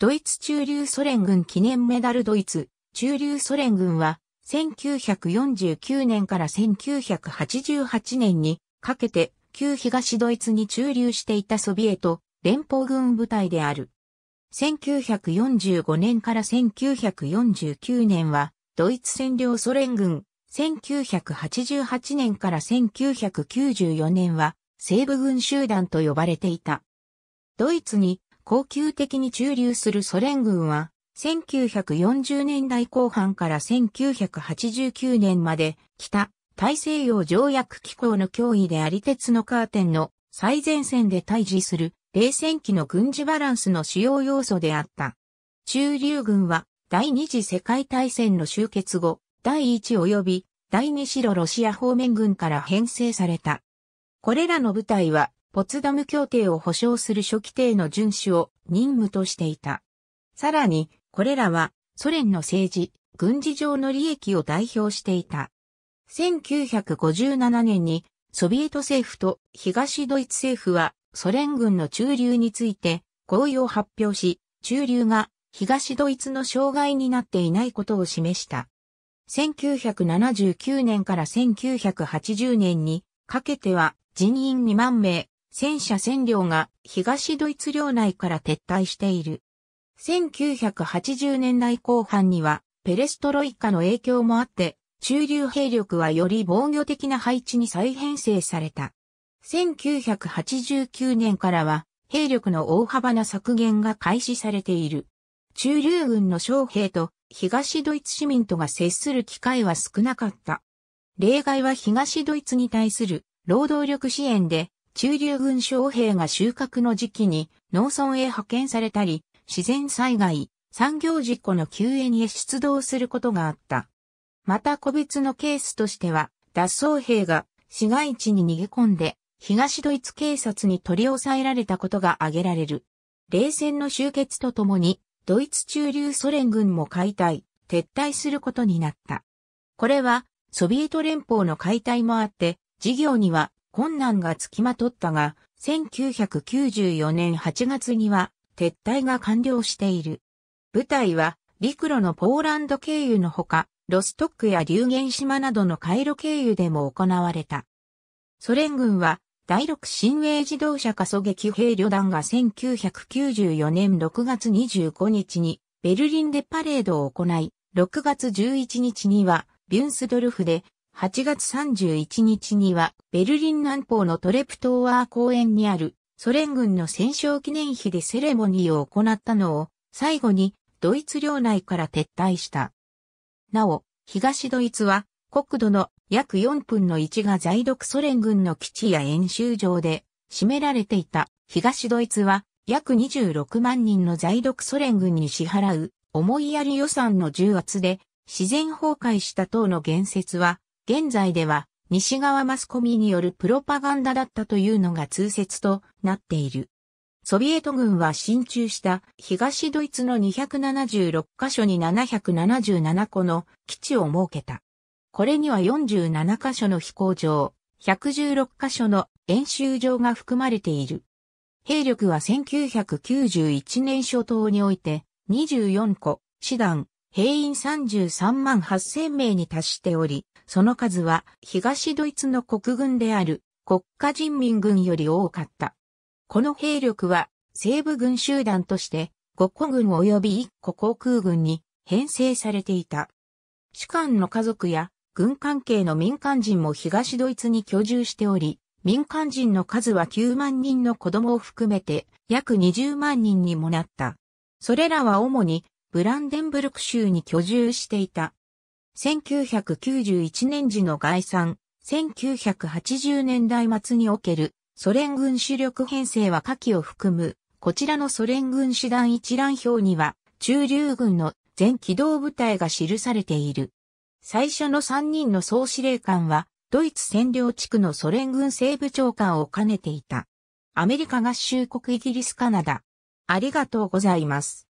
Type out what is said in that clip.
ドイツ駐留ソ連軍記念メダルドイツ駐留ソ連軍は1949年から1988年にかけて旧東ドイツに駐留していたソビエト連邦軍部隊である。1945年から1949年はドイツ占領ソ連軍、1988年から1994年は西部軍集団と呼ばれていた。ドイツに高級的に駐留するソ連軍は、1940年代後半から1989年まで、北、大西洋条約機構の脅威であり鉄のカーテンの最前線で対峙する冷戦期の軍事バランスの主要要素であった。中流軍は第二次世界大戦の終結後、第一及び第二白ロシア方面軍から編成された。これらの部隊はポツダム協定を保障する初期定の遵守を任務としていた。さらに、これらはソ連の政治、軍事上の利益を代表していた。1957年にソビエト政府と東ドイツ政府はソ連軍の駐留について合意を発表し、駐留が東ドイツの障害になっていないことを示した。1979年から1980年にかけては人員2万名、戦車占領が東ドイツ領内から撤退している。1980年代後半にはペレストロイカの影響もあって、中流兵力はより防御的な配置に再編成された。1989年からは兵力の大幅な削減が開始されている。中流軍の将兵と東ドイツ市民とが接する機会は少なかった。例外は東ドイツに対する労働力支援で中流軍将兵が収穫の時期に農村へ派遣されたり、自然災害、産業事故の救援へ出動することがあった。また個別のケースとしては、脱走兵が市街地に逃げ込んで、東ドイツ警察に取り押さえられたことが挙げられる。冷戦の終結とともに、ドイツ中流ソ連軍も解体、撤退することになった。これは、ソビエト連邦の解体もあって、事業には困難がつきまとったが、1994年8月には撤退が完了している。部隊は陸路のポーランド経由のほか、ロストックや流言島などの回路経由でも行われた。ソ連軍は第6新衛自動車加速撃兵旅団が1994年6月25日にベルリンでパレードを行い、6月11日にはビュンスドルフで8月31日には、ベルリン南方のトレプトーワー公園にある、ソ連軍の戦勝記念碑でセレモニーを行ったのを、最後に、ドイツ領内から撤退した。なお、東ドイツは、国土の約4分の1が在独ソ連軍の基地や演習場で、占められていた東ドイツは、約26万人の在独ソ連軍に支払う、思いやり予算の重圧で、自然崩壊した党の建設は、現在では西側マスコミによるプロパガンダだったというのが通説となっている。ソビエト軍は進駐した東ドイツの276カ所に777個の基地を設けた。これには47カ所の飛行場、116カ所の演習場が含まれている。兵力は1991年初頭において24個、師団、兵員33万8000名に達しており、その数は東ドイツの国軍である国家人民軍より多かった。この兵力は西部軍集団として5個軍及び1個航空軍に編成されていた。主官の家族や軍関係の民間人も東ドイツに居住しており、民間人の数は9万人の子供を含めて約20万人にもなった。それらは主にブランデンブルク州に居住していた。1991年時の概算、1980年代末におけるソ連軍主力編成は下記を含む、こちらのソ連軍師団一覧表には、中流軍の全機動部隊が記されている。最初の3人の総司令官は、ドイツ占領地区のソ連軍西部長官を兼ねていた。アメリカ合衆国イギリスカナダ。ありがとうございます。